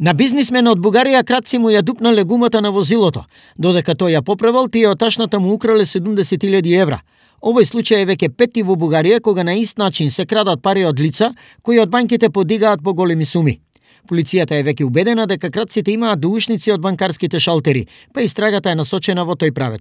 На бизнисмен од Бугарија кратци му ја дупнале гумата на возилото, додека тој ја поправал, тие од ташната му украле 70.000 евра. Овој случај е веќе пети во Бугарија кога на ист начин се крадат пари од лица кои од банките подигаат по големи суми. Полицијата е веќе убедена дека кратците имаат доушници од банкарските шалтери, па истрагата е насочена во тој правец.